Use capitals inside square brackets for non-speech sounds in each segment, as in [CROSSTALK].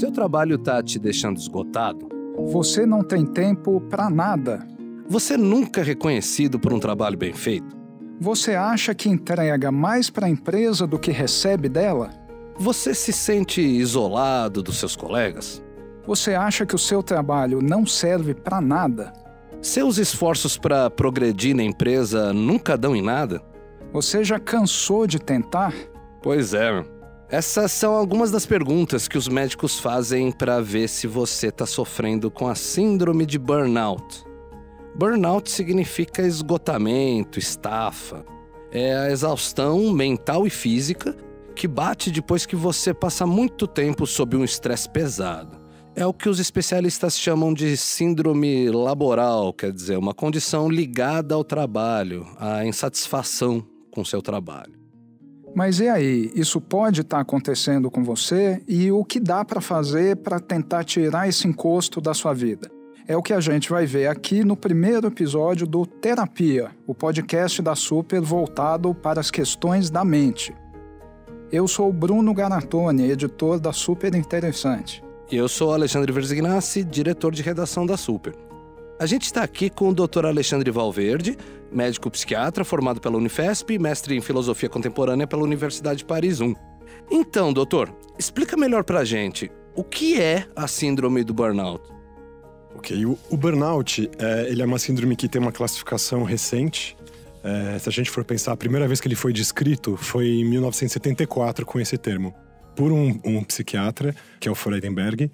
Seu trabalho está te deixando esgotado? Você não tem tempo para nada. Você nunca é reconhecido por um trabalho bem feito? Você acha que entrega mais para a empresa do que recebe dela? Você se sente isolado dos seus colegas? Você acha que o seu trabalho não serve para nada? Seus esforços para progredir na empresa nunca dão em nada? Você já cansou de tentar? Pois é. Essas são algumas das perguntas que os médicos fazem para ver se você está sofrendo com a síndrome de burnout. Burnout significa esgotamento, estafa. É a exaustão mental e física que bate depois que você passa muito tempo sob um estresse pesado. É o que os especialistas chamam de síndrome laboral, quer dizer, uma condição ligada ao trabalho, à insatisfação com seu trabalho. Mas e aí, isso pode estar tá acontecendo com você e o que dá para fazer para tentar tirar esse encosto da sua vida? É o que a gente vai ver aqui no primeiro episódio do Terapia, o podcast da Super voltado para as questões da mente. Eu sou Bruno Garatoni, editor da Super Interessante. E eu sou Alexandre Verzignassi, diretor de redação da Super. A gente está aqui com o Dr. Alexandre Valverde, médico psiquiatra formado pela Unifesp e mestre em filosofia contemporânea pela Universidade de Paris I. Então, doutor, explica melhor para a gente o que é a síndrome do burnout. Ok, o, o burnout é, ele é uma síndrome que tem uma classificação recente. É, se a gente for pensar, a primeira vez que ele foi descrito foi em 1974 com esse termo, por um, um psiquiatra que é o Freudenberg,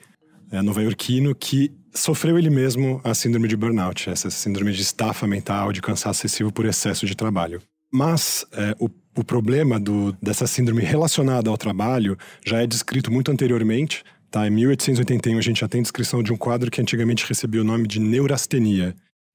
é, nova-iorquino, que sofreu ele mesmo a síndrome de burnout, essa síndrome de estafa mental, de cansaço excessivo por excesso de trabalho. Mas é, o, o, problema do, dessa síndrome relacionada ao trabalho já é descrito muito anteriormente. Tá? Em 1881, a gente já tem descrição de um quadro que antigamente recebia o nome de neurastenia,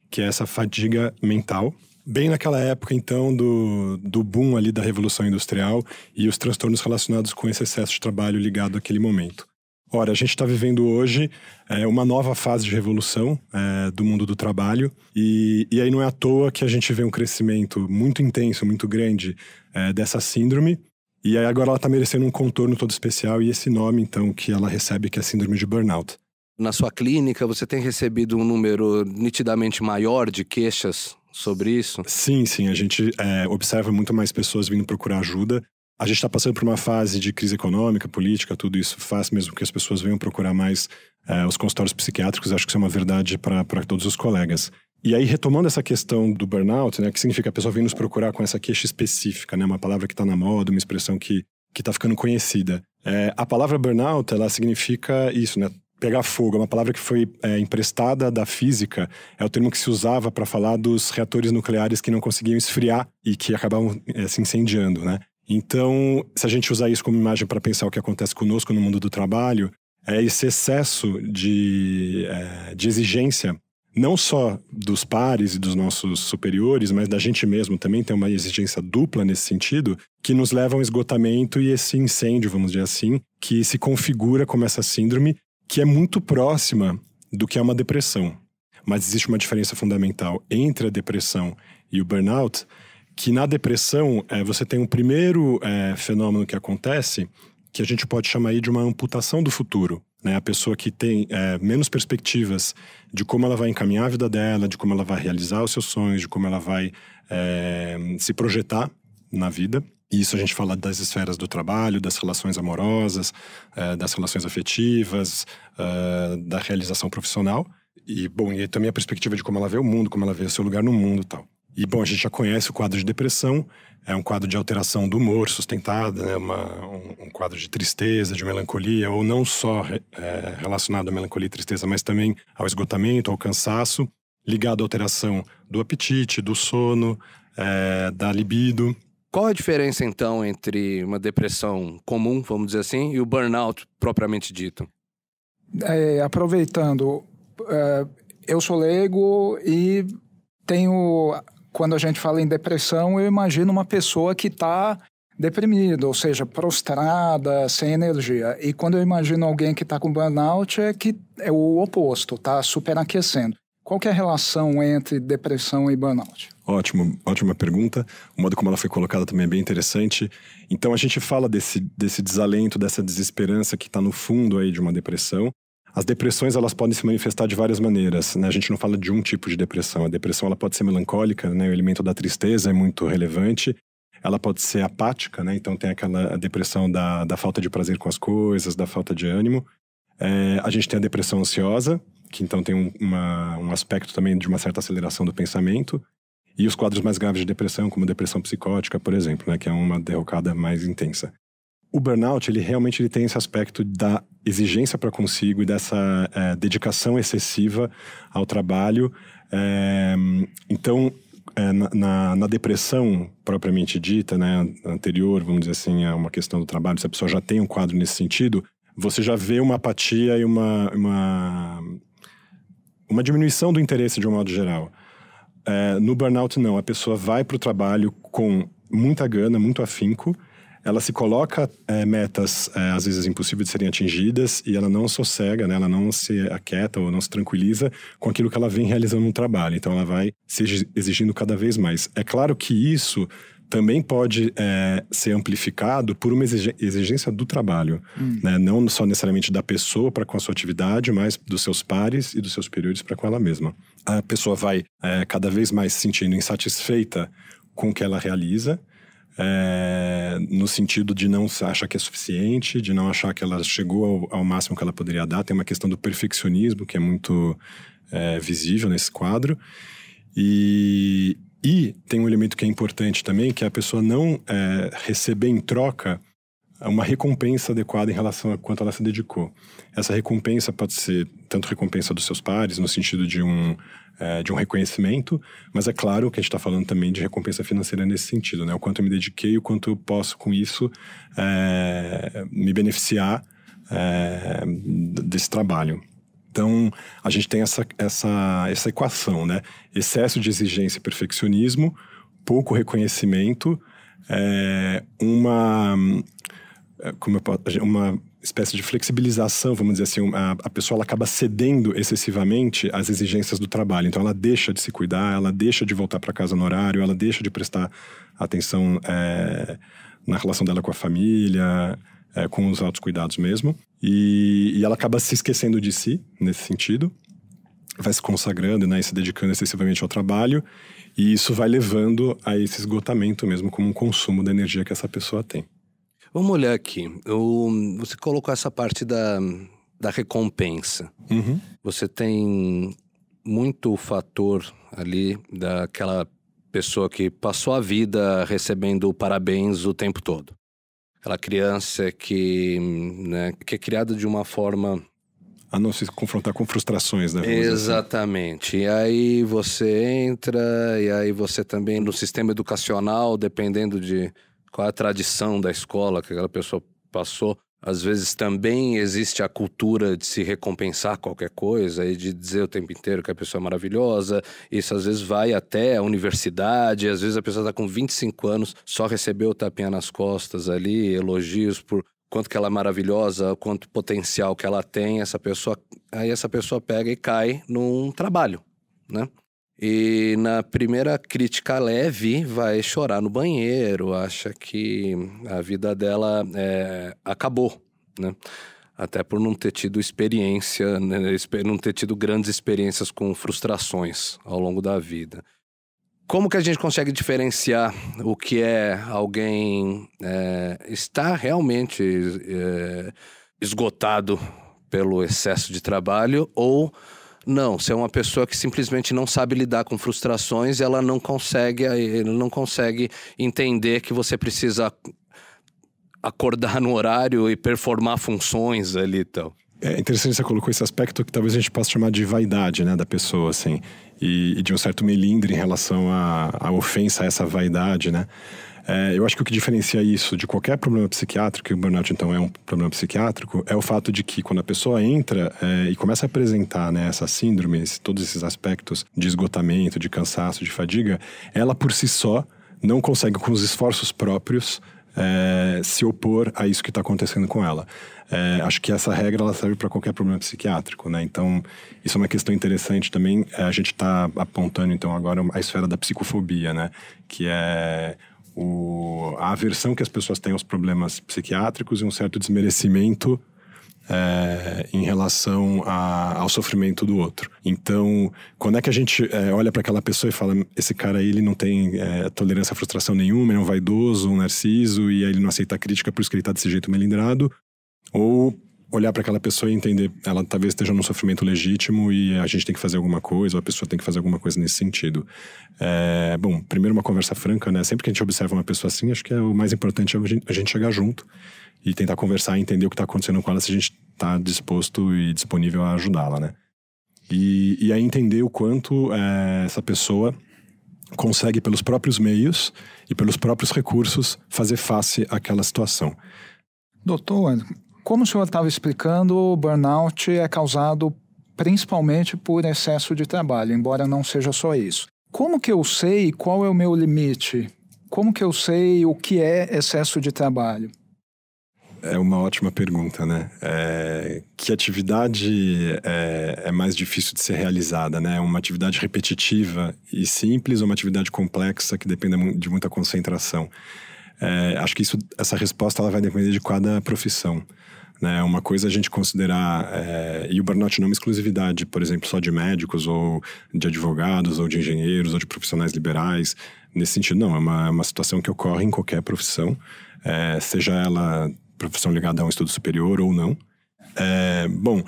que é essa fadiga mental. Bem naquela época, então, do, do boom ali da Revolução Industrial e os transtornos relacionados com esse excesso de trabalho ligado àquele momento. Ora, a gente está vivendo hoje é, uma nova fase de revolução é, do mundo do trabalho, e, e aí não é à toa que a gente vê um crescimento muito intenso, muito grande é, dessa síndrome, e aí agora ela está merecendo um contorno todo especial e esse nome, então, que ela recebe, que é síndrome de burnout. Na sua clínica, você tem recebido um número nitidamente maior de queixas sobre isso? Sim, sim. A gente é, observa muito mais pessoas vindo procurar ajuda. A gente está passando por uma fase de crise econômica, política, tudo isso faz mesmo que as pessoas venham procurar mais é, os consultórios psiquiátricos. Acho que isso é uma verdade para todos os colegas. E aí, retomando essa questão do burnout, né, que significa a pessoa vem nos procurar com essa queixa específica, né, uma palavra que está na moda, uma expressão que que está ficando conhecida. É, a palavra burnout, ela significa isso, né? Pegar fogo, é uma palavra que foi é, emprestada da física, é o termo que se usava para falar dos reatores nucleares que não conseguiam esfriar e que acabavam é, se incendiando, né? Então, se a gente usar isso como imagem para pensar o que acontece conosco no mundo do trabalho, é esse excesso de, é, de exigência, não só dos pares e dos nossos superiores, mas da gente mesmo também tem uma exigência dupla nesse sentido, que nos leva a um esgotamento e esse incêndio, vamos dizer assim, que se configura como essa síndrome, que é muito próxima do que é uma depressão. Mas existe uma diferença fundamental entre a depressão e o burnout, que na depressão é, você tem um primeiro é, fenômeno que acontece que a gente pode chamar aí de uma amputação do futuro. Né? A pessoa que tem é, menos perspectivas de como ela vai encaminhar a vida dela, de como ela vai realizar os seus sonhos, de como ela vai é, se projetar na vida. E isso a gente fala das esferas do trabalho, das relações amorosas, é, das relações afetivas, é, da realização profissional. E, bom, e também a perspectiva de como ela vê o mundo, como ela vê o seu lugar no mundo tal. E, bom, a gente já conhece o quadro de depressão, é um quadro de alteração do humor sustentada, né? um, um, quadro de tristeza, de melancolia, ou não só é, relacionado à melancolia e tristeza, mas também ao esgotamento, ao cansaço, ligado à alteração do apetite, do sono, é, da libido. Qual a diferença, então, entre uma depressão comum, vamos dizer assim, e o burnout propriamente dito? É, aproveitando, é, eu sou leigo e tenho quando a gente fala em depressão, eu imagino uma pessoa que está deprimida, ou seja, prostrada, sem energia. E quando eu imagino alguém que está com burnout, é que é o oposto, está superaquecendo. Qual é a relação entre depressão e burnout? Ótimo, ótima pergunta. O modo como ela foi colocada também é bem interessante. Então a gente fala desse, desse desalento, dessa desesperança que está no fundo aí de uma depressão. As depressões elas podem se manifestar de várias maneiras. Né? A gente não fala de um tipo de depressão. A depressão ela pode ser melancólica, né? o elemento da tristeza é muito relevante. Ela pode ser apática, né? então tem aquela depressão da, da falta de prazer com as coisas, da falta de ânimo. É, a gente tem a depressão ansiosa, que então tem um, uma, um aspecto também de uma certa aceleração do pensamento. E os quadros mais graves de depressão, como depressão psicótica, por exemplo, né? que é uma derrocada mais intensa o burnout, ele realmente ele tem esse aspecto da exigência para consigo e dessa é, dedicação excessiva ao trabalho. É, então, é, na, na, depressão propriamente dita, né, anterior, vamos dizer assim, a uma questão do trabalho, se a pessoa já tem um quadro nesse sentido, você já vê uma apatia e uma, uma, uma diminuição do interesse de um modo geral. É, no burnout, não. A pessoa vai para o trabalho com muita gana, muito afinco, ela se coloca é, metas é, às vezes impossíveis de serem atingidas e ela não sossega, né? ela não se aquieta ou não se tranquiliza com aquilo que ela vem realizando no trabalho. Então ela vai se exigindo cada vez mais. É claro que isso também pode é, ser amplificado por uma exigência do trabalho, hum. né? não só necessariamente da pessoa para com a sua atividade, mas dos seus pares e dos seus superiores para com ela mesma. A pessoa vai é, cada vez mais se sentindo insatisfeita com o que ela realiza é, no sentido de não achar que é suficiente, de não achar que ela chegou ao, ao máximo que ela poderia dar. Tem uma questão do perfeccionismo que é muito é, visível nesse quadro. E, e, tem um elemento que é importante também, que é a pessoa não é, receber em troca uma recompensa adequada em relação a quanto ela se dedicou. Essa recompensa pode ser tanto recompensa dos seus pares, no sentido de um, é, de um reconhecimento, mas é claro que a gente está falando também de recompensa financeira nesse sentido, né? O quanto eu me dediquei, o quanto eu posso com isso é, me beneficiar é, desse trabalho. Então, a gente tem essa, essa, essa equação, né? Excesso de exigência e perfeccionismo, pouco reconhecimento, é, uma, como eu, uma espécie de flexibilização, vamos dizer assim, a, a pessoa ela acaba cedendo excessivamente às exigências do trabalho. Então, ela deixa de se cuidar, ela deixa de voltar para casa no horário, ela deixa de prestar atenção é, na relação dela com a família, é, com os autocuidados mesmo. E, e ela acaba se esquecendo de si, nesse sentido. Vai se consagrando né, e se dedicando excessivamente ao trabalho. E isso vai levando a esse esgotamento mesmo, como um consumo da energia que essa pessoa tem. Vamos olhar aqui. O, você colocou essa parte da, da recompensa. Uhum. Você tem muito o fator ali daquela pessoa que passou a vida recebendo parabéns o tempo todo. Aquela criança que, né, que é criada de uma forma a não se confrontar com frustrações, né? Assim. Exatamente. Assim. E aí você entra, e aí você também no sistema educacional, dependendo de qual é a tradição da escola que aquela pessoa passou. Às vezes também existe a cultura de se recompensar qualquer coisa e de dizer o tempo inteiro que a pessoa é maravilhosa. Isso às vezes vai até a universidade, às vezes a pessoa está com 25 anos, só recebeu o tapinha nas costas ali, elogios por quanto que ela é maravilhosa, quanto potencial que ela tem, essa pessoa, aí essa pessoa pega e cai num trabalho, né? E na primeira crítica leve, vai chorar no banheiro, acha que a vida dela é, acabou, né? Até por não ter tido experiência, né? não ter tido grandes experiências com frustrações ao longo da vida. Como que a gente consegue diferenciar o que é alguém é, está realmente é, esgotado pelo excesso de trabalho ou não, se é uma pessoa que simplesmente não sabe lidar com frustrações, ela não consegue, ela não consegue entender que você precisa acordar no horário e performar funções ali e então. tal. É interessante você colocou esse aspecto que talvez a gente possa chamar de vaidade, né, da pessoa, assim, e, e de um certo melindre em relação à ofensa a essa vaidade, né? É, eu acho que o que diferencia isso de qualquer problema psiquiátrico, e o burnout então é um problema psiquiátrico, é o fato de que quando a pessoa entra é, e começa a apresentar né, essa síndrome, todos esses aspectos de esgotamento, de cansaço, de fadiga, ela por si só não consegue, com os esforços próprios, é, se opor a isso que está acontecendo com ela. É, acho que essa regra ela serve para qualquer problema psiquiátrico, né? Então isso é uma questão interessante também. É, a gente está apontando então agora a esfera da psicofobia, né? Que é o, a aversão que as pessoas têm aos problemas psiquiátricos e um certo desmerecimento é, em relação a, ao sofrimento do outro. Então, quando é que a gente é, olha para aquela pessoa e fala: esse cara aí ele não tem é, tolerância à frustração nenhuma, ele é um vaidoso, um narciso, e aí ele não aceita a crítica, por isso que ele está desse jeito melindrado? Ou olhar para aquela pessoa e entender, ela talvez esteja num sofrimento legítimo e a gente tem que fazer alguma coisa, ou a pessoa tem que fazer alguma coisa nesse sentido. É, bom, primeiro uma conversa franca, né? Sempre que a gente observa uma pessoa assim, acho que é o mais importante é a gente chegar junto e tentar conversar e entender o que está acontecendo com ela, se a gente está disposto e disponível a ajudá-la, né? E, e aí entender o quanto é, essa pessoa consegue, pelos próprios meios e pelos próprios recursos, fazer face àquela situação. Doutor, como o senhor estava explicando, o burnout é causado principalmente por excesso de trabalho, embora não seja só isso. Como que eu sei qual é o meu limite? Como que eu sei o que é excesso de trabalho? É uma ótima pergunta, né? É, que atividade é, é, mais difícil de ser realizada, né? Uma atividade repetitiva e simples ou uma atividade complexa que dependa de muita concentração? É, acho que isso, essa resposta ela vai depender de cada profissão. Né? Uma coisa a gente considerar, é, e o burnout não é uma exclusividade, por exemplo, só de médicos, ou de advogados, ou de engenheiros, ou de profissionais liberais. Nesse sentido, não, é uma, é uma situação que ocorre em qualquer profissão, é, seja ela profissão ligada a um estudo superior ou não. É, bom,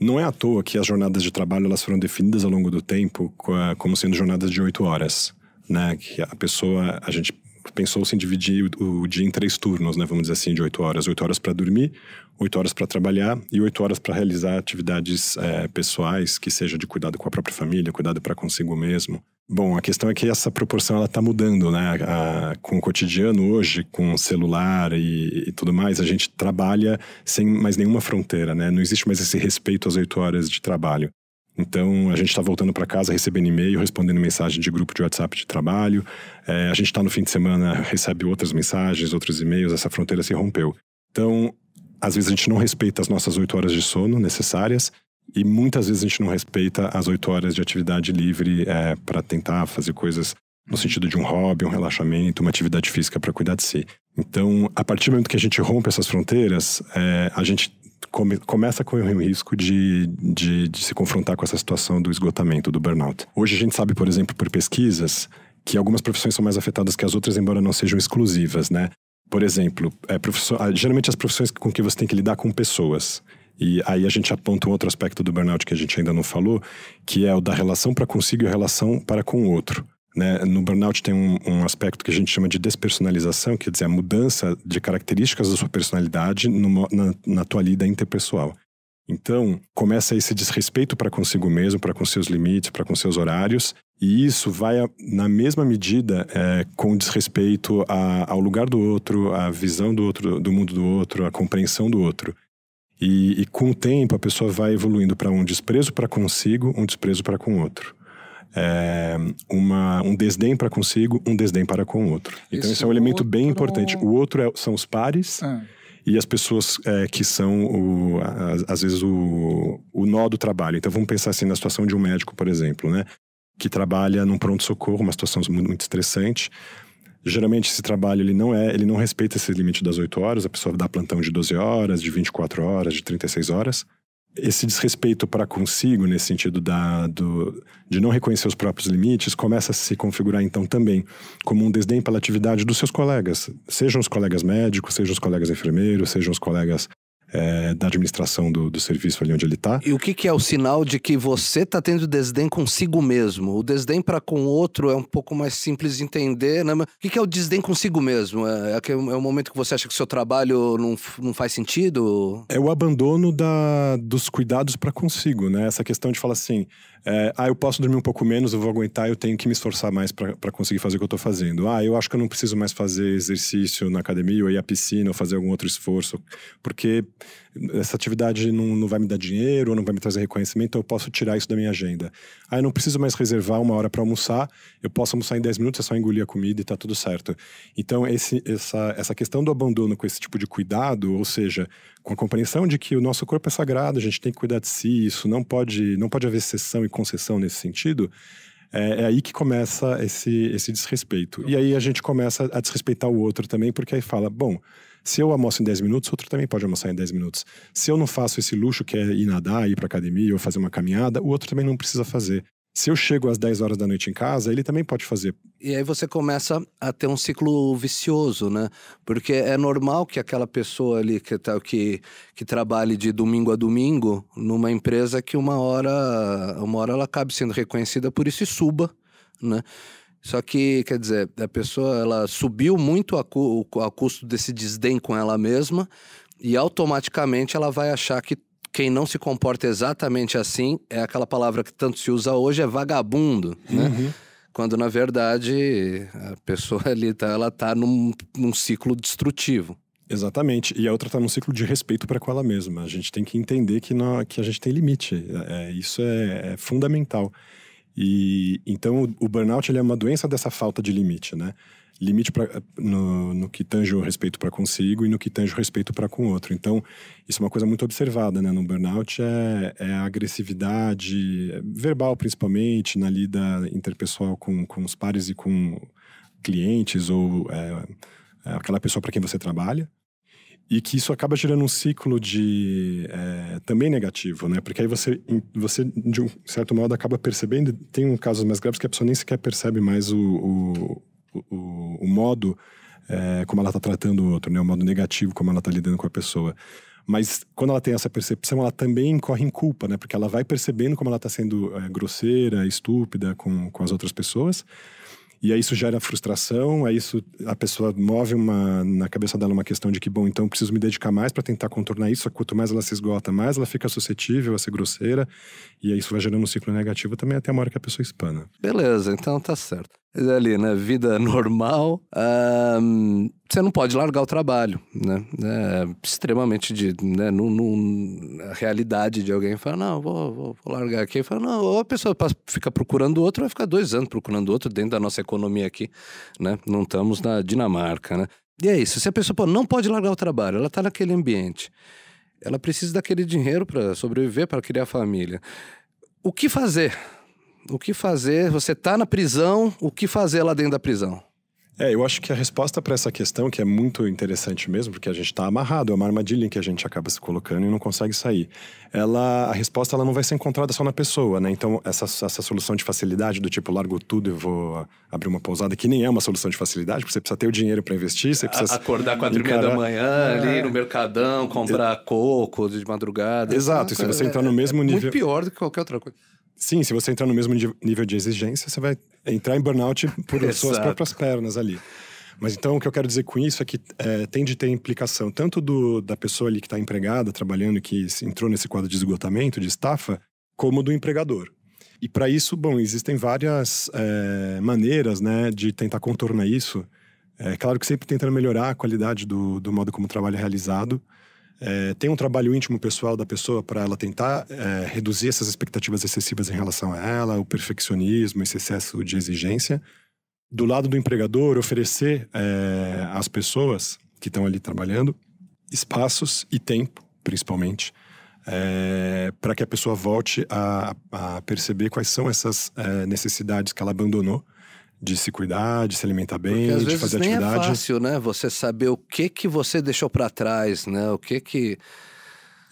não é à toa que as jornadas de trabalho elas foram definidas ao longo do tempo como sendo jornadas de oito horas, né? Que a pessoa, a gente pensou-se em dividir o, o, dia em três turnos, né, vamos dizer assim, de oito horas. Oito horas para dormir, oito horas para trabalhar e oito horas para realizar atividades é, pessoais, que seja de cuidado com a própria família, cuidado para consigo mesmo. Bom, a questão é que essa proporção ela está mudando, né? A, com o cotidiano hoje, com o celular e, e, tudo mais, a gente trabalha sem mais nenhuma fronteira, né? Não existe mais esse respeito às oito horas de trabalho. Então, a gente está voltando para casa, recebendo e-mail, respondendo mensagem de grupo de WhatsApp de trabalho. É, a gente está no fim de semana, recebe outras mensagens, outros e-mails, essa fronteira se rompeu. Então, às vezes a gente não respeita as nossas oito horas de sono necessárias e muitas vezes a gente não respeita as oito horas de atividade livre é, para tentar fazer coisas no sentido de um hobby, um relaxamento, uma atividade física para cuidar de si. Então, a partir do momento que a gente rompe essas fronteiras, é, a gente come, começa com o risco de, de, de se confrontar com essa situação do esgotamento, do burnout. Hoje a gente sabe, por exemplo, por pesquisas, que algumas profissões são mais afetadas que as outras, embora não sejam exclusivas, né? Por exemplo, é, geralmente as profissões com que você tem que lidar com pessoas. E aí a gente aponta um outro aspecto do burnout que a gente ainda não falou, que é o da relação para consigo e a relação para com o outro. Né? No burnout tem um, um, aspecto que a gente chama de despersonalização, quer dizer, a mudança de características da sua personalidade numa, na, na tua lida interpessoal. Então, começa esse desrespeito para consigo mesmo, para com seus limites, para com seus horários, e isso vai, na mesma medida, é, com desrespeito a, ao lugar do outro, à visão do outro, do mundo do outro, à compreensão do outro. E, e com o tempo, a pessoa vai evoluindo para um desprezo para consigo, um desprezo para com o outro é, uma, um desdém para consigo, um desdém para com o outro. Então, esse é um elemento outro... bem importante. O outro é, são os pares. Ah. E as pessoas é, que são, o, às vezes, o, o nó do trabalho. Então, vamos pensar assim na situação de um médico, por exemplo, né? Que trabalha num pronto-socorro, uma situação muito, muito estressante geralmente esse trabalho ele não é, ele não respeita esse limite das 8 horas, a pessoa dá plantão de 12 horas, de 24 horas, de 36 horas esse desrespeito para consigo, nesse sentido da, do, de não reconhecer os próprios limites, começa a se configurar então também como um desdém pela atividade dos seus colegas, sejam os colegas médicos, sejam os colegas enfermeiros, sejam os colegas é, da administração do, do, serviço ali onde ele está. E o que, que, é o sinal de que você está tendo desdém consigo mesmo? O desdém para com o outro é um pouco mais simples de entender, né? Mas o que, que, é o desdém consigo mesmo? É, é, o é é momento que você acha que o seu trabalho não, não faz sentido? É o abandono da, dos cuidados para consigo, né? Essa questão de falar assim, é, ah, eu posso dormir um pouco menos, eu vou aguentar, eu tenho que me esforçar mais para conseguir fazer o que eu estou fazendo. Ah, eu acho que eu não preciso mais fazer exercício na academia, ou ir à piscina, ou fazer algum outro esforço, porque essa atividade não, não vai me dar dinheiro, ou não vai me trazer reconhecimento, então eu posso tirar isso da minha agenda. Aí eu não preciso mais reservar uma hora para almoçar, eu posso almoçar em 10 minutos, é só engolir a comida e está tudo certo. Então, esse, essa, essa questão do abandono com esse tipo de cuidado, ou seja, com a compreensão de que o nosso corpo é sagrado, a gente tem que cuidar de si, isso não pode, não pode haver exceção e concessão nesse sentido, é, é, aí que começa esse, esse desrespeito. E aí a gente começa a desrespeitar o outro também, porque aí fala, bom, se eu almoço em 10 minutos, outro também pode almoçar em 10 minutos. Se eu não faço esse luxo que é ir nadar, ir para academia ou fazer uma caminhada, o outro também não precisa fazer. Se eu chego às 10 horas da noite em casa, ele também pode fazer. E aí você começa a ter um ciclo vicioso, né? Porque é normal que aquela pessoa ali que, tá, que, que trabalhe de domingo a domingo numa empresa que uma hora, uma hora ela acabe sendo reconhecida por isso e suba, né? Só que, quer dizer, a pessoa ela subiu muito a, cu, a custo desse desdém com ela mesma e automaticamente ela vai achar que quem não se comporta exatamente assim é aquela palavra que tanto se usa hoje, é vagabundo, né? Uhum. Quando, na verdade, a pessoa [LAUGHS] ali tá, ela tá num, num ciclo destrutivo. Exatamente. E a outra está num ciclo de respeito para com ela mesma. A gente tem que entender que, não, que a gente tem limite. É, é isso é, é fundamental. E então o burnout ele é uma doença dessa falta de limite, né? Limite pra, no, no que tange o respeito para consigo e no que tange o respeito para com o outro. Então, isso é uma coisa muito observada, né? No burnout é, é a agressividade verbal, principalmente, na lida interpessoal com, com os pares e com clientes ou é, é aquela pessoa para quem você trabalha, e que isso acaba gerando um ciclo de é, também negativo, né? Porque aí você, você de um certo modo acaba percebendo. Tem um casos mais graves que a pessoa nem sequer percebe mais o, o, o, o modo é, como ela está tratando o outro, né? O modo negativo como ela está lidando com a pessoa. Mas quando ela tem essa percepção, ela também corre em culpa, né? Porque ela vai percebendo como ela está sendo é, grosseira, estúpida com, com as outras pessoas. E aí isso gera frustração, aí isso a pessoa move uma, na cabeça dela uma questão de que, bom, então preciso me dedicar mais para tentar contornar isso, quanto mais ela se esgota, mais ela fica suscetível a ser grosseira, e aí isso vai gerando um ciclo negativo também até uma hora que a pessoa espana. Beleza, então tá certo. É ali, na né? vida [LAUGHS] normal, você não pode largar o trabalho, né? É extremamente de, né? no, realidade de alguém fala, não, vou, vou, vou largar aqui. Fala, não, ou a pessoa passa, fica procurando outro, vai ficar dois anos procurando outro dentro da nossa economia aqui, né? Não estamos na Dinamarca, né? E é isso. Se a pessoa pô, não pode largar o trabalho, ela está naquele ambiente, ela precisa daquele dinheiro para sobreviver, para criar família. O que fazer? o que fazer? Você está na prisão, o que fazer lá dentro da prisão? É, eu acho que a resposta para essa questão, que é muito interessante mesmo, porque a gente está amarrado, é uma armadilha em que a gente acaba se colocando e não consegue sair. Ela, a resposta ela não vai ser encontrada só na pessoa, né? Então, essa, essa solução de facilidade, do tipo, largo tudo e vou abrir uma pousada, que nem é uma solução de facilidade, porque você precisa ter o dinheiro para investir, você precisa. Acordar quatro encarar... e meia da manhã ali é. no Mercadão, comprar é... coco de madrugada. Exato, e se você é, entrar no é, mesmo é, nível. Muito pior do que qualquer outra coisa. Sim, se você entrar no mesmo nível de exigência, você vai entrar em burnout por [LAUGHS] suas próprias pernas ali. Mas então o que eu quero dizer com isso é que é, tem de ter implicação tanto do, da pessoa ali que está empregada, trabalhando, que entrou nesse quadro de esgotamento, de estafa, como do empregador. E para isso, bom, existem várias é, maneiras né, de tentar contornar isso. É claro que sempre tentando melhorar a qualidade do, do modo como o trabalho é realizado, é, tem um trabalho íntimo pessoal da pessoa para ela tentar é, reduzir essas expectativas excessivas em relação a ela, o perfeccionismo, esse excesso de exigência. Do lado do empregador, oferecer é, às pessoas que estão ali trabalhando espaços e tempo, principalmente, é, para que a pessoa volte a, a, perceber quais são essas é, necessidades que ela abandonou de se cuidar, de se alimentar bem, de fazer nem é atividade. É fácil, né? Você saber o que que você deixou para trás, né? O que que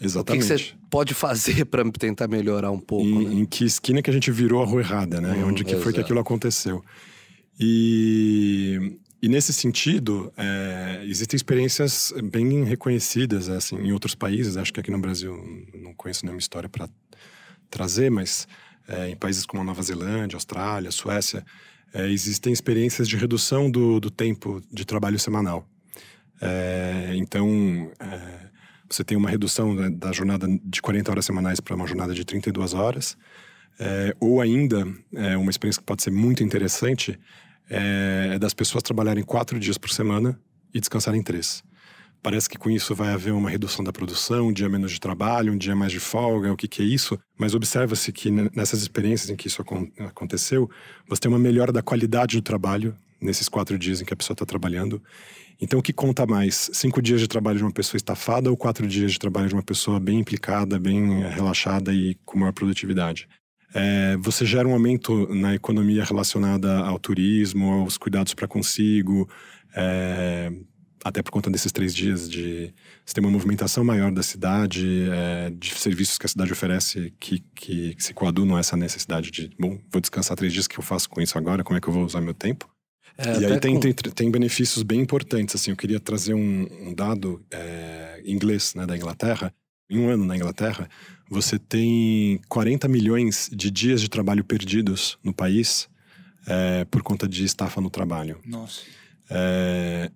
Exatamente. O que, que você pode fazer [LAUGHS] para tentar melhorar um pouco? né? Em que esquina que a gente virou a rua errada, né? Hum, Onde que exato. foi que aquilo aconteceu? E, e nesse sentido, é, existem experiências bem reconhecidas é, assim, em outros países. Acho que aqui no Brasil não conheço nenhuma história para trazer, mas é, em países como a Nova Zelândia, Austrália, Suécia, é, existem experiências de redução do, do tempo de trabalho semanal. É, então, é, você tem uma redução né, da jornada de 40 horas semanais para uma jornada de 32 horas. É, ou ainda, é, uma experiência que pode ser muito interessante é, é das pessoas trabalharem quatro dias por semana e descansarem três. Parece que com isso vai haver uma redução da produção, um dia menos de trabalho, um dia mais de folga, o que, que é isso? Mas observa-se que nessas experiências em que isso aconteceu, você tem uma melhora da qualidade do trabalho nesses quatro dias em que a pessoa está trabalhando. Então, o que conta mais? Cinco dias de trabalho de uma pessoa estafada ou quatro dias de trabalho de uma pessoa bem implicada, bem eh, relaxada e com maior produtividade? É, você gera um aumento na economia relacionada ao turismo, aos cuidados para consigo, é, até por conta desses três dias de você ter uma movimentação maior da cidade, é, de serviços que a cidade oferece que, que, que se coadunam a essa necessidade de, bom, vou descansar três dias, o que eu faço com isso agora? Como é que eu vou usar meu tempo? É, e aí tem, com... tem, tem, benefícios bem importantes, assim, eu queria trazer um, um dado é, inglês, né, da Inglaterra. Em um ano na Inglaterra, você tem 40 milhões de dias de trabalho perdidos no país é, por conta de estafa no trabalho. Nossa. É,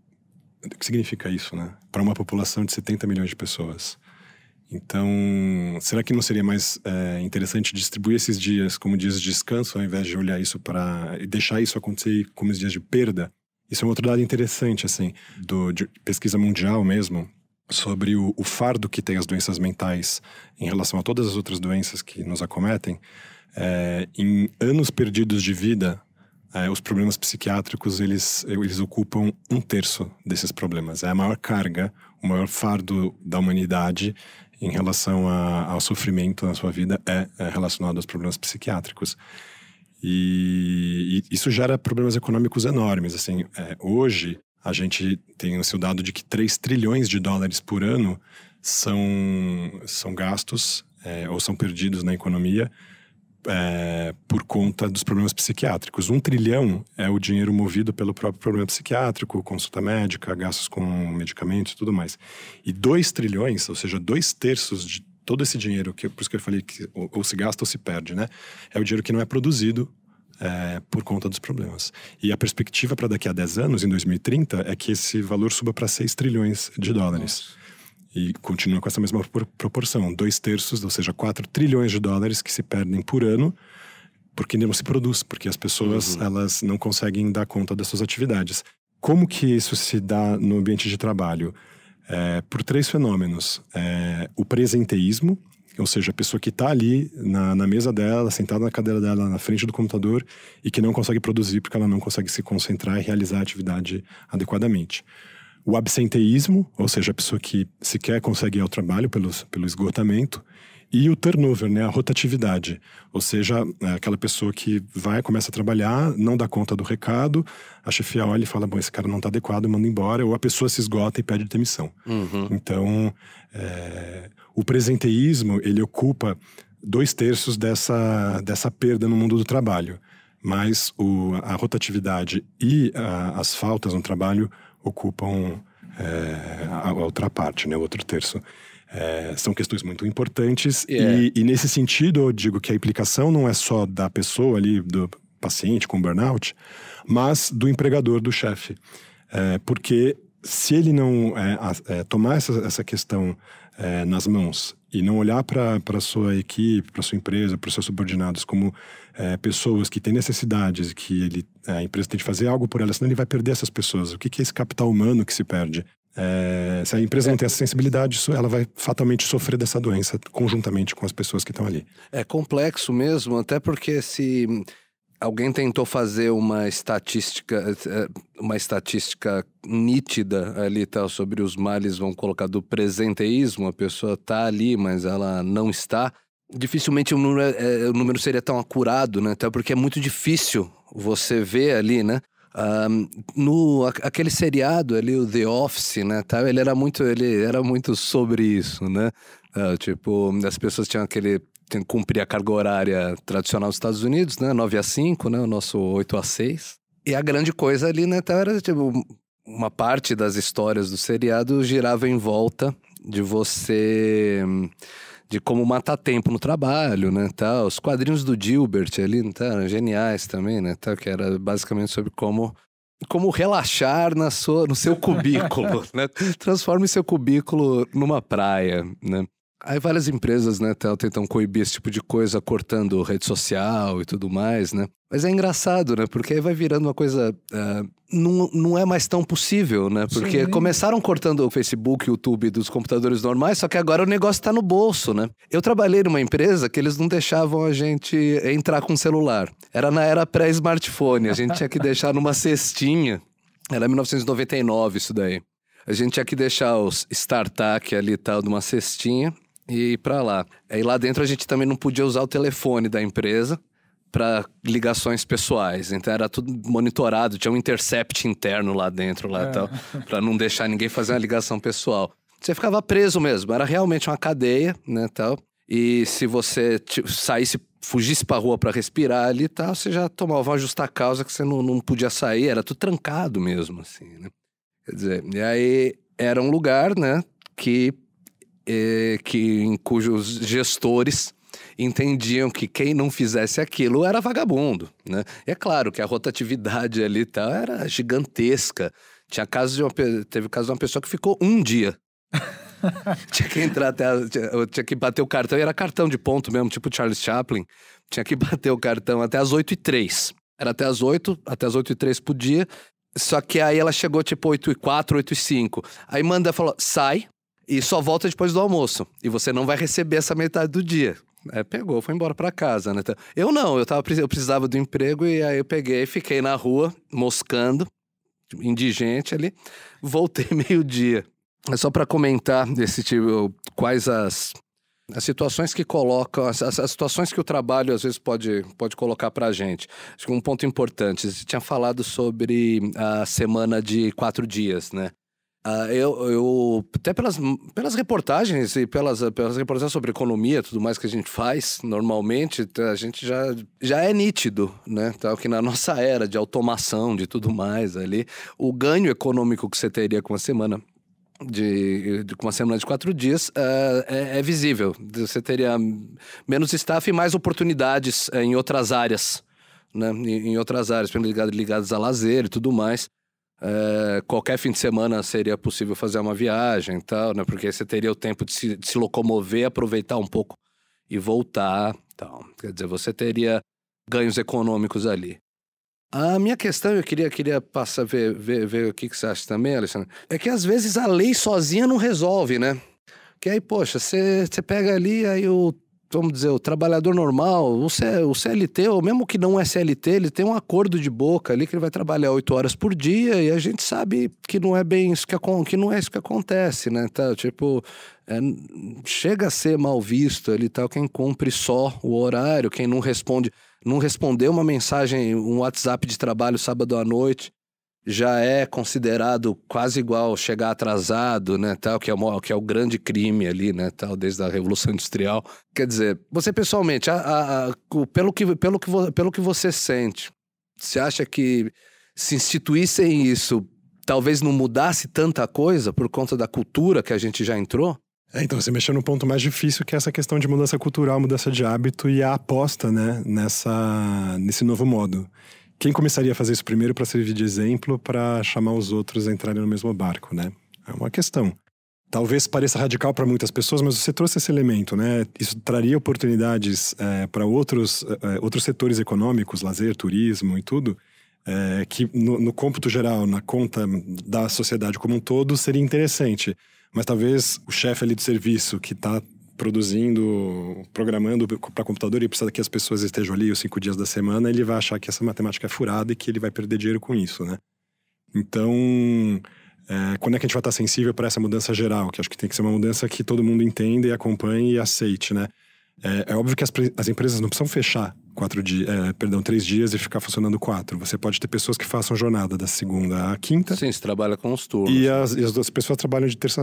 o que significa isso, né? Para uma população de 70 milhões de pessoas. Então, será que não seria mais é, interessante distribuir esses dias como dias de descanso, ao invés de olhar isso para. e deixar isso acontecer como dias de perda? Isso é um outro dado interessante, assim, do, de pesquisa mundial mesmo, sobre o, o, fardo que tem as doenças mentais em relação a todas as outras doenças que nos acometem. É, em anos perdidos de vida, é, os problemas psiquiátricos, eles, eles ocupam um terço desses problemas. É a maior carga, o maior fardo da humanidade em relação a, ao sofrimento na sua vida é, é relacionado aos problemas psiquiátricos. E, e, isso gera problemas econômicos enormes. Assim, é, hoje a gente tem o seu dado de que 3 trilhões de dólares por ano são, são gastos é, ou são perdidos na economia é, por conta dos problemas psiquiátricos. Um trilhão é o dinheiro movido pelo próprio problema psiquiátrico, consulta médica, gastos com medicamentos e tudo mais. E dois trilhões, ou seja, dois terços de todo esse dinheiro, que, por isso que eu falei que ou, ou se gasta ou se perde, né? É o dinheiro que não é produzido é, por conta dos problemas. E a perspectiva para daqui a 10 anos, em 2030, é que esse valor suba para 6 trilhões de dólares. Nossa e continua com essa mesma proporção, dois terços, ou seja, 4 trilhões de dólares que se perdem por ano porque não se produz, porque as pessoas uhum. elas não conseguem dar conta das suas atividades. Como que isso se dá no ambiente de trabalho? É, por três fenômenos: é, o presenteísmo, ou seja, a pessoa que está ali na, na, mesa dela, sentada na cadeira dela, na frente do computador e que não consegue produzir porque ela não consegue se concentrar e realizar a atividade adequadamente o absenteísmo, ou seja, a pessoa que sequer consegue ir ao trabalho pelo, pelo esgotamento, e o turnover, né, a rotatividade, ou seja, é aquela pessoa que vai, começa a trabalhar, não dá conta do recado, a chefia olha e fala, bom, esse cara não está adequado, manda embora, ou a pessoa se esgota e pede demissão. Uhum. Então, é, o presenteísmo, ele ocupa dois terços dessa, dessa perda no mundo do trabalho, mas o, a rotatividade e a, as faltas no trabalho ocupam é, a, outra parte, né, o outro terço. É, são questões muito importantes yeah. e, é. e, nesse sentido eu digo que a implicação não é só da pessoa ali, do paciente com burnout, mas do empregador, do chefe. É, porque se ele não é, é, tomar essa, essa questão nas mãos e não olhar para a sua equipe, para sua empresa, para os seus subordinados como é, pessoas que têm necessidades, que ele, eh, a empresa tem de fazer algo por elas, senão ele vai perder essas pessoas. O que, que é esse capital humano que se perde? É, se a empresa é. não tem essa sensibilidade, ela vai fatalmente sofrer dessa doença conjuntamente com as pessoas que estão ali. É complexo mesmo, até porque se alguém tentou fazer uma estatística, uma estatística nítida ali tal sobre os males, vão colocar do presenteísmo, a pessoa está ali, mas ela não está dificilmente o número, é, é, o número, seria tão acurado, né? Até porque é muito difícil você ver ali, né? Um, no aquele seriado ali o The Office né tal ele era muito ele era muito sobre isso né uh, tipo as pessoas tinham aquele tem que cumprir a carga horária tradicional dos Estados Unidos né 9 a 5 né o nosso 8 a 6 e a grande coisa ali né tal era tipo uma parte das histórias do seriado girava em volta de você de como matar tempo no trabalho, né, tal. Os quadrinhos do Gilbert ali, tá, geniais também, né, tal, que era basicamente sobre como como relaxar na sua, no seu [LAUGHS] cubículo, né? Transforme seu cubículo numa praia, né? Aí várias empresas, né, tal, tentam coibir esse tipo de coisa, cortando rede social e tudo mais, né? Mas é engraçado, né? Porque aí vai virando uma coisa uh, não, não é mais tão possível, né? Porque Sim. começaram cortando o Facebook, YouTube dos computadores normais, só que agora o negócio está no bolso, né? Eu trabalhei numa empresa que eles não deixavam a gente entrar com celular. Era na era pré-smartphone, a gente tinha que [LAUGHS] deixar numa cestinha. Era 1999 isso daí. A gente tinha que deixar os StarTAC ali e tal, numa cestinha e ir pra lá. Aí lá dentro a gente também não podia usar o telefone da empresa para ligações pessoais. Então era tudo monitorado, tinha um intercept interno lá dentro, lá é. tal, para não deixar ninguém fazer uma ligação pessoal. Você ficava preso mesmo, era realmente uma cadeia, né, tal. E se você saísse, fugisse para rua para respirar ali, tal, você já tomava uma justa causa que você não, não podia sair, era tudo trancado mesmo, assim, né? Quer dizer, e aí era um lugar, né, que, eh, que em cujos gestores entendiam que quem não fizesse aquilo era vagabundo, né? E é claro que a rotatividade ali tal era gigantesca. Tinha caso de uma, teve caso de uma pessoa que ficou um dia. [LAUGHS] tinha que entrar até. A, tinha, tinha, que bater o cartão, e era cartão de ponto mesmo, tipo Charles Chaplin. Tinha que [LAUGHS] bater o cartão até as 8 e três. Era até as 8, até as 8 e 3 podia. Só que aí ela chegou tipo 8 e 4, 8 e 5. Aí manda falou: sai e só volta depois do almoço. E você não vai receber essa metade do dia. É, pegou, foi embora para casa, né? Eu não, eu, tava, eu precisava do emprego e aí eu peguei, fiquei na rua, moscando, indigente ali, voltei [LAUGHS] meio-dia. É só para comentar desse tipo, quais as, as situações que colocam, as, as, situações que o trabalho às vezes pode, pode colocar pra gente. Acho que um ponto importante, você tinha falado sobre a semana de quatro dias, né? Uh, eu, eu, até pelas, pelas reportagens e pelas, pelas reportagens sobre economia tudo mais que a gente faz, normalmente tá, a gente já, já é nítido, né? Tal tá, que na nossa era de automação, de tudo mais ali, o ganho econômico que você teria com a semana de, de, com uma semana de quatro dias uh, é, é, visível. Você teria menos staff e mais oportunidades eh, em outras áreas. Né, em, em outras áreas, ligadas, ligadas a lazer e tudo mais. É, qualquer fim de semana seria possível fazer uma viagem e tal, né? Porque você teria o tempo de se, de se locomover, aproveitar um pouco e voltar. Então, quer dizer, você teria ganhos econômicos ali. A minha questão, eu queria, queria passar, ver, ver, ver o que, que você acha também, Alessandro, é que às vezes a lei sozinha não resolve, né? Que aí, poxa, você, você pega ali, aí o vamos dizer, o trabalhador normal, o, C, o CLT, ou mesmo que não é CLT, ele tem um acordo de boca ali que ele vai trabalhar oito horas por dia e a gente sabe que não é bem isso que, que não é isso que acontece, né? Tá, tipo, é, chega a ser mal visto ali tal, quem cumpre só o horário, quem não responde, não responder uma mensagem, um WhatsApp de trabalho sábado à noite já é considerado quase igual chegar atrasado, né, tal, que é, o, que é o grande crime ali, né, tal, desde a Revolução Industrial. Quer dizer, você pessoalmente, a, a, a, pelo, que, pelo, que, pelo que você sente, você acha que se instituíssem isso, talvez não mudasse tanta coisa por conta da cultura que a gente já entrou? É, então, você mexeu no ponto mais difícil, que é essa questão de mudança cultural, mudança de hábito e a aposta, né, nessa, nesse novo modo quem começaria a fazer isso primeiro para servir de exemplo para chamar os outros a entrarem no mesmo barco, né? É uma questão. Talvez pareça radical para muitas pessoas, mas você trouxe esse elemento, né? Isso traria oportunidades é, para outros, é, é, outros setores econômicos, lazer, turismo e tudo, é, que no, no cômputo geral, na conta da sociedade como um todo, seria interessante. Mas talvez o chefe ali do serviço que está produzindo, programando para computador e precisa que as pessoas estejam ali os cinco dias da semana, ele vai achar que essa matemática é furada e que ele vai perder dinheiro com isso, né? Então, é, quando é que a gente vai estar sensível para essa mudança geral? Que acho que tem que ser uma mudança que todo mundo entenda e acompanhe e aceite, né? É, é óbvio que as, as, empresas não precisam fechar quatro dias, é, perdão, três dias e ficar funcionando quatro. Você pode ter pessoas que façam jornada da segunda à quinta. Sim, você trabalha com os turnos. E as, e as duas pessoas trabalham de terça,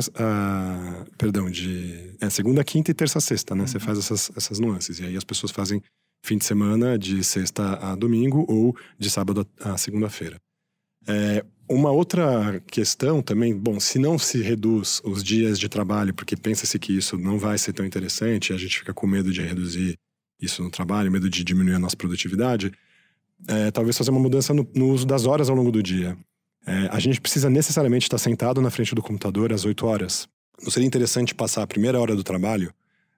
perdão, de é, segunda à quinta e terça à sexta, né? Uhum. Você faz essas, essas nuances e aí as pessoas fazem fim de semana de sexta a domingo ou de sábado a segunda-feira. É, uma outra questão também, bom, se não se reduz os dias de trabalho, porque pensa-se que isso não vai ser tão interessante, a gente fica com medo de reduzir isso no trabalho, medo de diminuir a nossa produtividade, é, talvez fazer uma mudança no, no, uso das horas ao longo do dia. É, a gente precisa necessariamente estar sentado na frente do computador às 8 horas. Não seria interessante passar a primeira hora do trabalho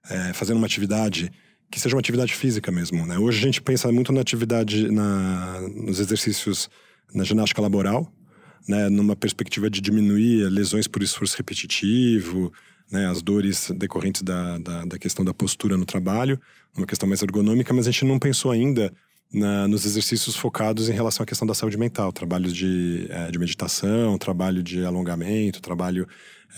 é, fazendo uma atividade que seja uma atividade física mesmo, né? Hoje a gente pensa muito na atividade, na, nos exercícios na ginástica laboral, né, numa perspectiva de diminuir lesões por esforço repetitivo, né, as dores decorrentes da, da, da, questão da postura no trabalho, uma questão mais ergonômica, mas a gente não pensou ainda na, nos exercícios focados em relação à questão da saúde mental, trabalhos de, é, de meditação, trabalho de alongamento, trabalho.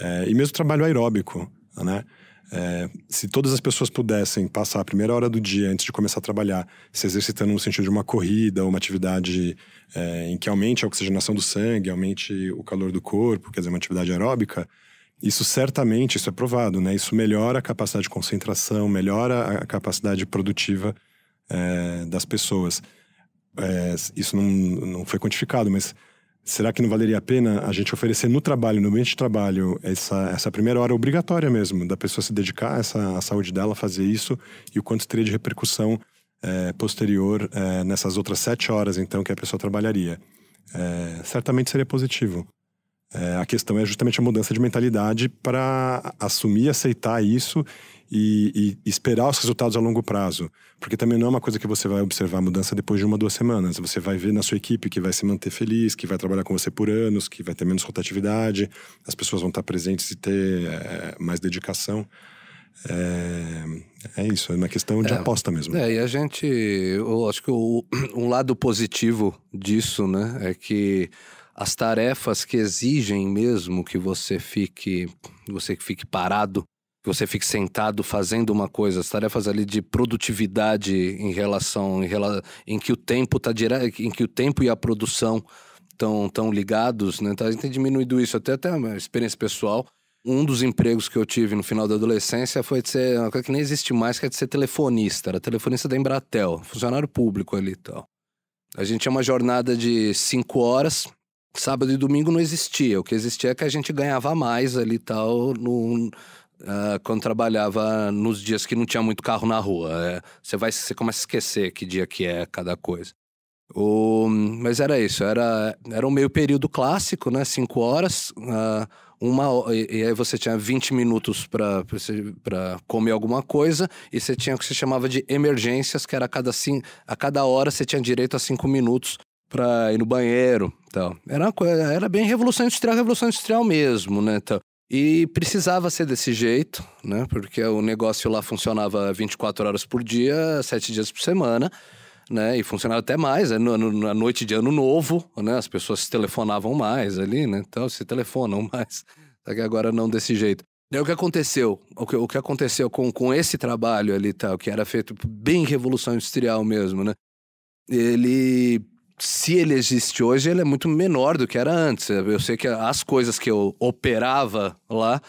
É, e mesmo trabalho aeróbico, né? É, se todas as pessoas pudessem passar a primeira hora do dia antes de começar a trabalhar se exercitando no sentido de uma corrida ou uma atividade é, em que aumente a oxigenação do sangue, aumente o calor do corpo, quer dizer, uma atividade aeróbica, isso certamente, isso é provado, né? Isso melhora a capacidade de concentração, melhora a capacidade produtiva é, das pessoas. É, isso não, não foi quantificado, mas Será que não valeria a pena a gente oferecer no trabalho, no ambiente de trabalho, essa, essa primeira hora obrigatória mesmo, da pessoa se dedicar a essa à saúde dela, fazer isso, e o quanto teria de repercussão é, posterior é, nessas outras sete horas, então, que a pessoa trabalharia? É, certamente seria positivo. a questão é justamente a mudança de mentalidade para assumir, aceitar isso e, e, esperar os resultados a longo prazo. Porque também não é uma coisa que você vai observar a mudança depois de uma, duas semanas. Você vai ver na sua equipe que vai se manter feliz, que vai trabalhar com você por anos, que vai ter menos rotatividade, as pessoas vão estar presentes e ter é, mais dedicação. É, é, isso, é uma questão de é, aposta mesmo. É, e a gente, eu acho que o, um lado positivo disso, né, é que as tarefas que exigem mesmo que você fique, você que fique parado que você fique sentado fazendo uma coisa, as tarefas ali de produtividade em relação, em, rela, em que o tempo tá direto, em que o tempo e a produção estão tão ligados, né? Então a gente tem diminuído isso até até uma experiência pessoal. Um dos empregos que eu tive no final da adolescência foi de ser uma coisa que nem existe mais, que é de ser telefonista. Era telefonista da Embratel, funcionário público ali e tal. A gente tinha uma jornada de cinco horas, sábado e domingo não existia. O que existia é que a gente ganhava mais ali e tal, no, uh, quando trabalhava nos dias que não tinha muito carro na rua. É, você é, vai, você começa a esquecer que dia que é cada coisa. O, mas era isso, era, era um meio período clássico, né? Cinco horas, uh, uma e, e, aí você tinha 20 minutos para comer alguma coisa, e você tinha o que se chamava de emergências, que era a cada, a cada hora você tinha direito a cinco minutos para ir no banheiro. Então, era, uma era bem revolução industrial, revolução industrial mesmo, né? Então, e precisava ser desse jeito, né? Porque o negócio lá funcionava 24 horas por dia, 7 dias por semana, né? E funcionava até mais, né? na noite de ano novo, né? As pessoas se telefonavam mais ali, né? Então se telefonam [LAUGHS] mais. Só que agora não desse jeito. Daí o que aconteceu? O que, o que aconteceu com, com esse trabalho ali tal, que era feito bem revolução industrial mesmo, né? Ele se ele existe hoje, ele é muito menor do que era antes. Eu sei que as coisas que eu operava lá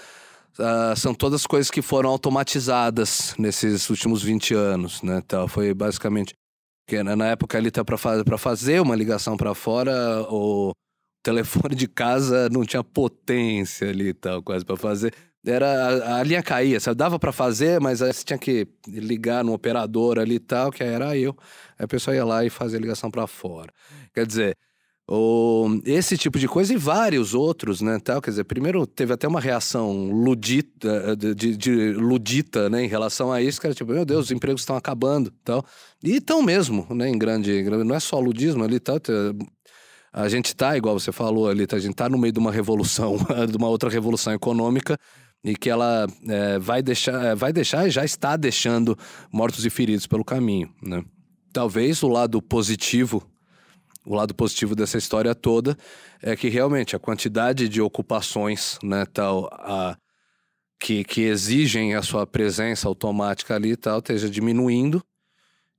uh, são todas coisas que foram automatizadas nesses últimos 20 anos, né? Então, foi basicamente. Porque na época ali tá para fazer uma ligação para fora, o telefone de casa não tinha potência ali tal, quase para fazer era a, a linha caía, sabe? Dava para fazer, mas aí você tinha que ligar no operador ali e tal, que era eu. Aí a pessoa ia lá e fazia a ligação para fora. Quer dizer, o, esse tipo de coisa e vários outros, né? Tal, quer dizer, primeiro teve até uma reação ludita, eh, de, de ludita, né? Em relação a isso, que era tipo, meu Deus, os empregos estão acabando, tal. E estão mesmo, né? Em grande, não é só ludismo ali, tal. A gente tá, igual você falou ali, tá? a gente tá no meio de uma revolução, [LAUGHS] de uma outra revolução econômica, e que ela é, vai, deixar, é, vai deixar e já está deixando mortos e feridos pelo caminho. Né? Talvez o lado positivo, o lado positivo dessa história toda é que realmente a quantidade de ocupações né, tal, a, que, que exigem a sua presença automática ali e tal esteja diminuindo.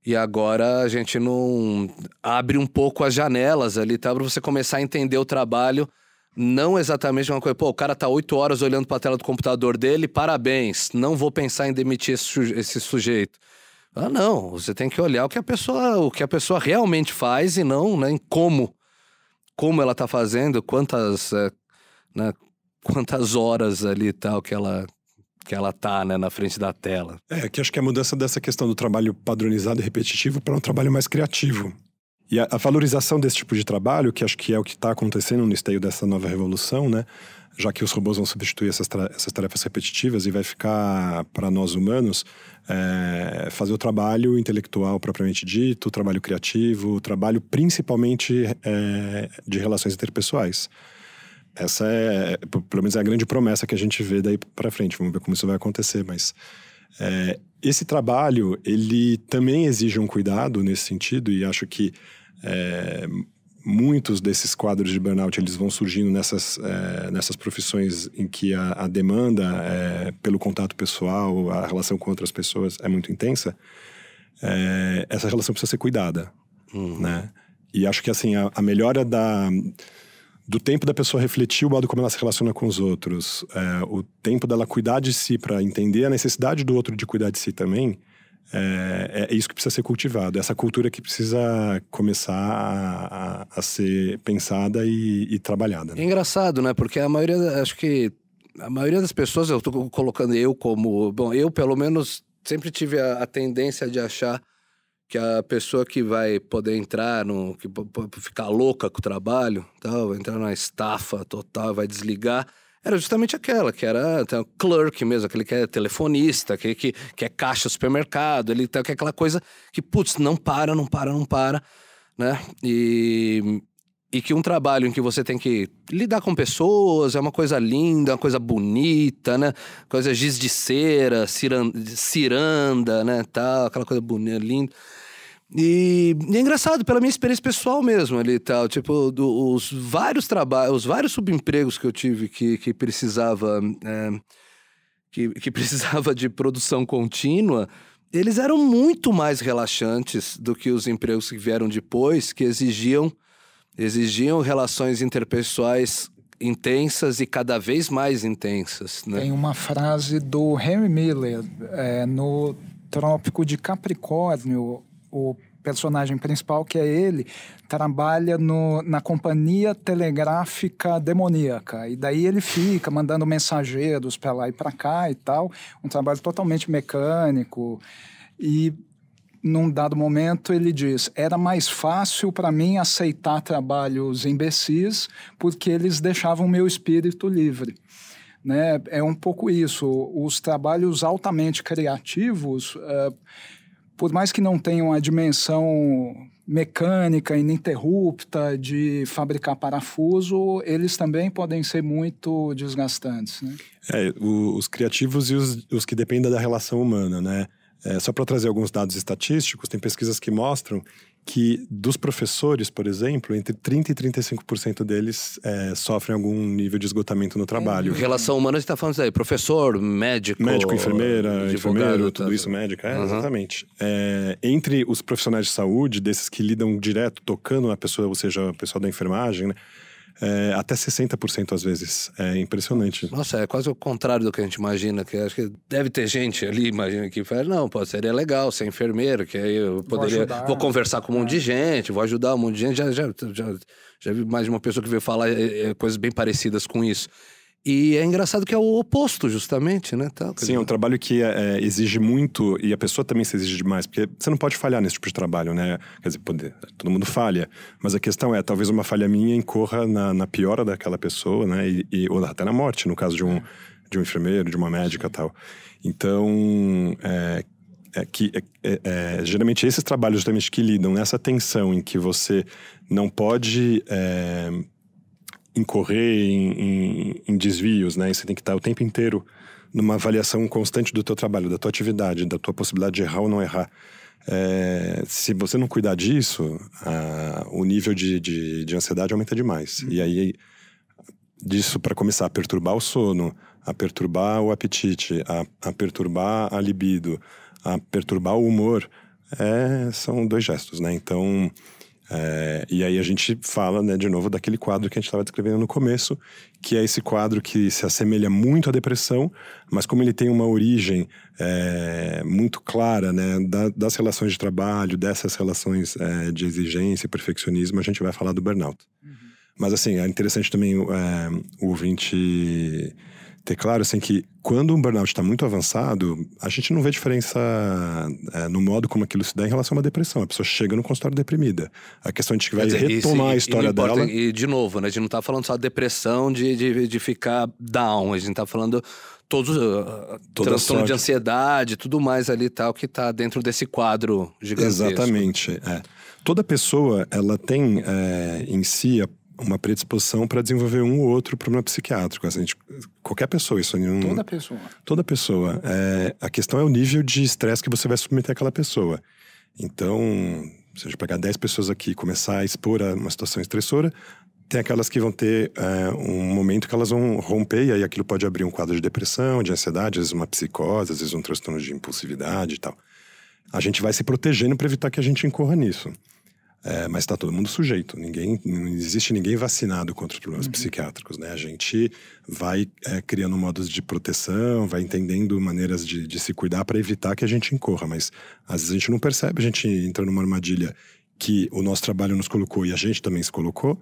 E agora a gente não abre um pouco as janelas ali, tá? Para você começar a entender o trabalho não exatamente uma coisa, pô, o cara tá oito horas olhando para a tela do computador dele, parabéns, não vou pensar em demitir esse, suje esse sujeito. Ah, não, você tem que olhar o que a pessoa, o que a pessoa realmente faz e não né, em como. Como ela tá fazendo, quantas, é, né, quantas horas ali e tal que ela, que ela tá né, na frente da tela. É, que acho que é a mudança dessa questão do trabalho padronizado e repetitivo para um trabalho mais criativo. E a, a, valorização desse tipo de trabalho, que acho que é o que está acontecendo no esteio dessa nova revolução, né? já que os robôs vão substituir essas, essas tarefas repetitivas e vai ficar para nós humanos é, fazer o trabalho intelectual propriamente dito, o trabalho criativo, o trabalho principalmente é, de relações interpessoais. Essa é, pelo menos, é a grande promessa que a gente vê daí para frente. Vamos ver como isso vai acontecer, mas é, esse trabalho ele também exige um cuidado nesse sentido e acho que é, muitos desses quadros de burnout eles vão surgindo nessas, é, nessas profissões em que a, a demanda é, pelo contato pessoal, a relação com outras pessoas é muito intensa. É, essa relação precisa ser cuidada, uhum. né? E acho que assim a, a, melhora da do tempo da pessoa refletir o modo como ela se relaciona com os outros, é, o tempo dela cuidar de si para entender a necessidade do outro de cuidar de si também, é, é, é, isso que precisa ser cultivado, essa cultura que precisa começar a, a, a ser pensada e, e trabalhada. Né? É engraçado, né? Porque a maioria, acho que a maioria das pessoas, eu estou colocando eu como. Bom, eu pelo menos sempre tive a, a, tendência de achar que a pessoa que vai poder entrar no. que ficar louca com o trabalho, tal, entrar numa estafa total, vai desligar era justamente aquela, que era tem, clerk mesmo, aquele que é telefonista, que que, que é caixa supermercado, ele tem aquela coisa que, putz, não para, não para, não para, né? E, e que um trabalho em que você tem que lidar com pessoas, é uma coisa linda, uma coisa bonita, né? Coisa giz de cera, ciranda, ciranda né? Tal, aquela coisa bonita, linda. E, e, é engraçado, pela minha experiência pessoal mesmo ali tal. Tipo, do, os vários trabalhos, os vários subempregos que eu tive que, que precisava. É, que, que precisava de produção contínua, eles eram muito mais relaxantes do que os empregos que vieram depois, que exigiam, exigiam relações interpessoais intensas e cada vez mais intensas. Né? Tem uma frase do Henry Miller é, no Trópico de Capricórnio, o personagem principal, que é ele, trabalha no, na companhia telegráfica demoníaca. E daí ele fica mandando mensageiros para lá e para cá e tal. Um trabalho totalmente mecânico. E num dado momento ele diz: era mais fácil para mim aceitar trabalhos imbecis porque eles deixavam meu espírito livre. Né? É um pouco isso. Os trabalhos altamente criativos. Uh, por mais que não tenham a dimensão mecânica ininterrupta de fabricar parafuso, eles também podem ser muito desgastantes. Né? É, o, os criativos e os, os que dependem da relação humana, né? É, só para trazer alguns dados estatísticos, tem pesquisas que mostram que dos professores, por exemplo, entre 30% e 35% deles é, sofrem algum nível de esgotamento no trabalho. Em relação humana, você está falando isso aí, professor, médico... Médico, enfermeira, enfermeiro, tá, tudo isso, tá. médico, é, uhum. exatamente. É, entre os profissionais de saúde, desses que lidam direto, tocando na pessoa, ou seja, o pessoal da enfermagem, né, é, até 60% às vezes. É impressionante. Nossa, é quase o contrário do que a gente imagina, que acho que deve ter gente ali, imagina, que fala, não, pô, seria legal ser enfermeiro, que aí eu poderia, vou, vou conversar com um monte de é. gente, vou ajudar um monte de gente, já, já, já, já vi mais de uma pessoa que veio falar é, é, coisas bem parecidas com isso. E é engraçado que é o oposto, justamente, né? Tal, Sim, é um trabalho que é, é, exige muito e a pessoa também se exige demais, porque você não pode falhar nesse tipo de trabalho, né? Quer dizer, todo mundo falha, mas a questão é, talvez uma falha minha incorra na, na piora daquela pessoa, né? E, e, ou até na morte, no caso de um, é. de um enfermeiro, de uma médica tal. Então, é, é que é, é, é, geralmente esses trabalhos justamente que lidam nessa tensão em que você não pode é, incorrer em, em, em desvios, né? você tem que estar o tempo inteiro numa avaliação constante do teu trabalho, da tua atividade, da tua possibilidade de errar ou não errar. É, se você não cuidar disso, a, o nível de, de, de, ansiedade aumenta demais. E aí, disso para começar a perturbar o sono, a perturbar o apetite, a, a perturbar a libido, a perturbar o humor, é, são dois gestos, né? Então, é, e aí a gente fala, né, de novo, daquele quadro que a gente estava descrevendo no começo, que é esse quadro que se assemelha muito à depressão, mas como ele tem uma origem é, muito clara, né, da, das relações de trabalho, dessas relações é, de exigência e perfeccionismo, a gente vai falar do burnout. Uhum. Mas assim, é interessante também é, o ouvinte ter claro assim, que quando um burnout está muito avançado, a gente não vê diferença é, no modo como aquilo se dá em relação a uma depressão. A pessoa chega no consultório deprimida. A questão de que vai dizer, retomar a história e importa, dela. E, de novo, né, a gente não está falando só depressão, de, de, de ficar down. A gente está falando todos ah, Toda transtorno de ansiedade, tudo mais ali tal que está dentro desse quadro gigantesco. Exatamente. É. Toda pessoa ela tem é, em si a uma predisposição para desenvolver um ou outro problema psiquiátrico. Assim, gente, tipo, qualquer pessoa, isso é nenhum. Toda pessoa. Toda pessoa. É, a questão é o nível de estresse que você vai submeter àquela pessoa. Então, se a gente pegar 10 pessoas aqui e começar a expor a uma situação estressora, tem aquelas que vão ter é, um momento que elas vão romper, e aí aquilo pode abrir um quadro de depressão, de ansiedade, às vezes uma psicose, às vezes um transtorno de impulsividade e tal. A gente vai se protegendo para evitar que a gente incorra nisso. É, mas está todo mundo sujeito. Ninguém, não existe ninguém vacinado contra os problemas uhum. psiquiátricos, né? A gente vai é, criando modos de proteção, vai entendendo maneiras de, de se cuidar para evitar que a gente incorra. Mas às vezes a gente não percebe, a gente entra numa armadilha que o nosso trabalho nos colocou e a gente também se colocou.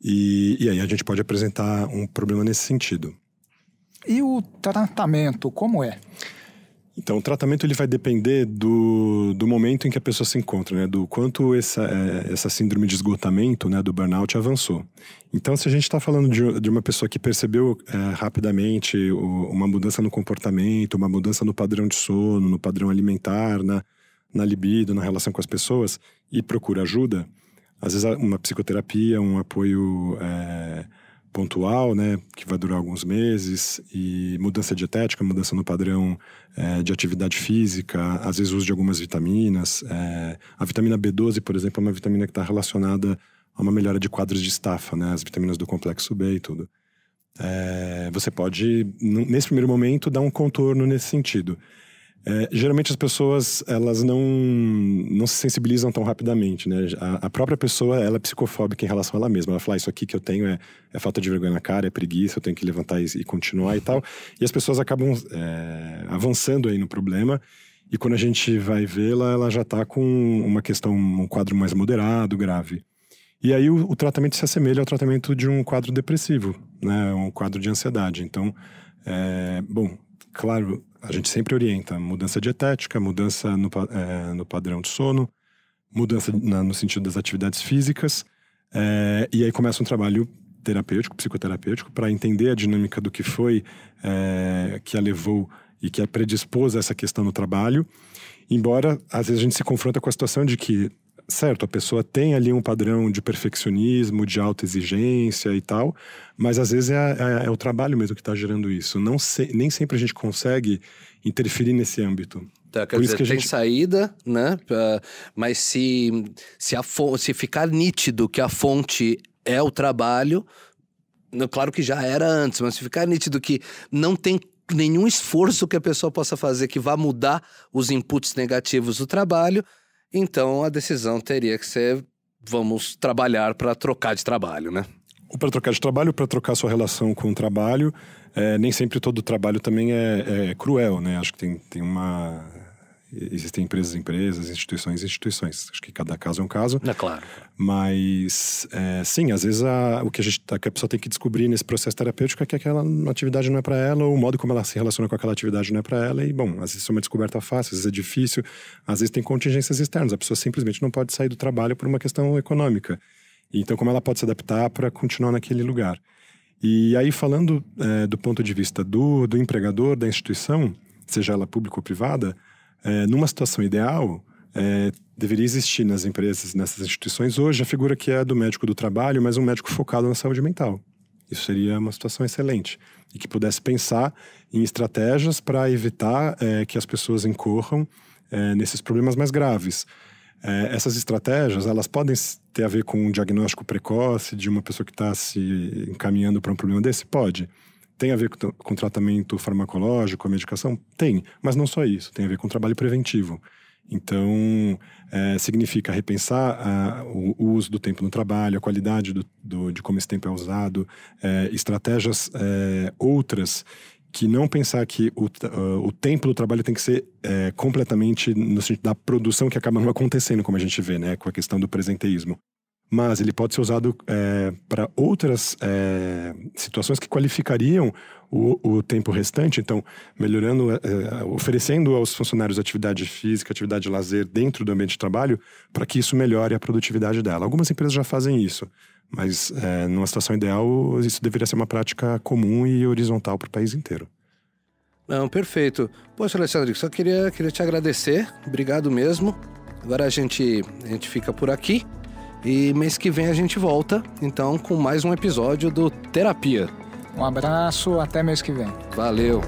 E, e aí a gente pode apresentar um problema nesse sentido. E o tratamento, como é? Então, o tratamento ele vai depender do, do momento em que a pessoa se encontra, né? Do quanto essa, é, essa síndrome de esgotamento, né? Do burnout avançou. Então, se a gente está falando de, de, uma pessoa que percebeu é, rapidamente o, uma mudança no comportamento, uma mudança no padrão de sono, no padrão alimentar, na, na libido, na relação com as pessoas e procura ajuda, às vezes uma psicoterapia, um apoio... É, pontual, né, que vai durar alguns meses, e mudança dietética, mudança no padrão é, de atividade física, às vezes uso de algumas vitaminas. É, a vitamina B12, por exemplo, é uma vitamina que está relacionada a uma melhora de quadros de estafa, né, as vitaminas do complexo B e tudo. É, você pode, nesse primeiro momento, dar um contorno nesse sentido. É, geralmente as pessoas elas não, não se sensibilizam tão rapidamente, né? A, a, própria pessoa ela é psicofóbica em relação a ela mesma. Ela fala, ah, isso aqui que eu tenho é, é falta de vergonha na cara, é preguiça, eu tenho que levantar e, e continuar e tal. E as pessoas acabam é, avançando aí no problema. E quando a gente vai vê-la, ela já está com uma questão, um quadro mais moderado, grave. E aí o, o tratamento se assemelha ao tratamento de um quadro depressivo, né? Um quadro de ansiedade. Então, é, bom, claro, a gente sempre orienta mudança dietética, mudança no, é, no padrão de sono, mudança na, no sentido das atividades físicas, é, e aí começa um trabalho terapêutico, psicoterapêutico, para entender a dinâmica do que foi é, que a levou e que a predispôs a essa questão no trabalho. Embora às vezes a gente se confronta com a situação de que certo, a pessoa tem ali um padrão de perfeccionismo, de alta exigência e tal, mas às vezes é, é, é o trabalho mesmo que está gerando isso. Não se, nem sempre a gente consegue interferir nesse âmbito. Tá, quer Por dizer, que tem gente... saída, né? Mas se, se, a se ficar nítido que a fonte é o trabalho, claro que já era antes, mas se ficar nítido que não tem nenhum esforço que a pessoa possa fazer que vá mudar os inputs negativos do trabalho, então a decisão teria que ser: vamos trabalhar para trocar de trabalho, né? Ou para trocar de trabalho, para trocar sua relação com o trabalho. É, nem sempre todo trabalho também é, é cruel, né? Acho que tem, tem uma existem empresas, empresas, instituições, instituições. Acho que cada caso é um caso. É claro. Mas, é, sim, às vezes a, o que a, gente, que a pessoa tem que descobrir nesse processo terapêutico é que aquela atividade não é para ela, ou o modo como ela se relaciona com aquela atividade não é para ela. E, bom, às vezes é uma descoberta fácil, às vezes é difícil, às vezes tem contingências externas. A pessoa simplesmente não pode sair do trabalho por uma questão econômica. Então, como ela pode se adaptar para continuar naquele lugar? E aí, falando é, do ponto de vista do, do empregador, da instituição, seja ela pública ou privada, é, numa situação ideal, é, deveria existir nas empresas, nessas instituições hoje, a figura que é do médico do trabalho, mas um médico focado na saúde mental. Isso seria uma situação excelente. E que pudesse pensar em estratégias para evitar é, que as pessoas incorram é, nesses problemas mais graves. É, essas estratégias, elas podem ter a ver com um diagnóstico precoce de uma pessoa que está se encaminhando para um problema desse? Pode. Tem a ver com, com tratamento farmacológico, a medicação? Tem, mas não só isso, tem a ver com trabalho preventivo. Então, é, significa repensar a, ah, o, uso do tempo no trabalho, a qualidade do, do, de como esse tempo é usado, é, estratégias é, outras que não pensar que o, uh, o tempo do trabalho tem que ser é, completamente no sentido da produção que acaba não acontecendo, como a gente vê, né, com a questão do presenteísmo mas ele pode ser usado é, para outras é, situações que qualificariam o, o, tempo restante. Então, melhorando, é, é, oferecendo aos funcionários atividade física, atividade de lazer dentro do ambiente de trabalho, para que isso melhore a produtividade dela. Algumas empresas já fazem isso, mas é, numa situação ideal, isso deveria ser uma prática comum e horizontal para o país inteiro. Não, perfeito. Poxa, Alexandre, só queria, queria te agradecer. Obrigado mesmo. Agora a gente, a gente fica por aqui. E mês que vem a gente volta, então, com mais um episódio do Terapia. Um abraço, até mês que vem. Valeu!